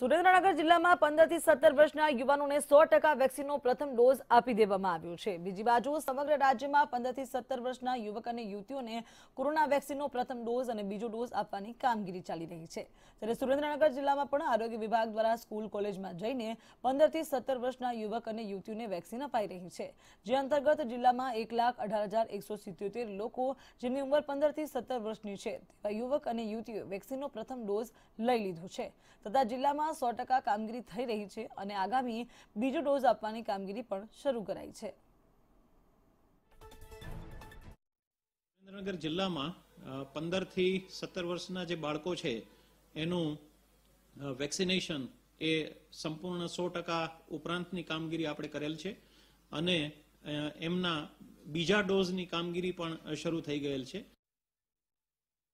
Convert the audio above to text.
સુરેન્દ્રનગર જિલ્લામાં પંદરથી સત્તર વર્ષના યુવાનોને સો ટકા વેક્સિનનો પ્રથમ ડોઝ આપી દેવામાં આવ્યો છે બીજી બાજુ સમગ્ર રાજ્યમાં પંદરથી સત્તર વર્ષના યુવક અને યુવતીઓને કોરોના વેક્સિનનો પ્રથમ ડોઝ અને બીજો ડોઝ આપવાની કામગીરી ચાલી રહી છે ત્યારે સુરેન્દ્રનગર જિલ્લામાં પણ આરોગ્ય વિભાગ દ્વારા સ્કૂલ કોલેજમાં જઈને પંદરથી સત્તર વર્ષના યુવક અને યુવતીઓને વેક્સિન અપાઈ રહી છે જે અંતર્ગત જિલ્લામાં એક લાખ અઢાર હજાર એકસો સિત્યોતેર લોકો જેમની ઉંમર પંદરથી સત્તર વર્ષની છે તેવા યુવક અને યુવતીઓ વેક્સિનનો પ્રથમ ડોઝ લઈ લીધો છે તથા જિલ્લામાં રાજ્યમાં સો ટકા કામગીરી થઈ રહી છે અને આગામી બીજો ડોઝ આપવાની કામગીરી પણ શરૂ કરાઈ છે સુરેન્દ્રનગર જિલ્લામાં પંદરથી સત્તર વર્ષના જે બાળકો છે એનું વેક્સિનેશન એ સંપૂર્ણ સો ટકા ઉપરાંતની કામગીરી આપણે કરેલ છે અને એમના બીજા ડોઝની કામગીરી પણ શરૂ થઈ ગયેલ છે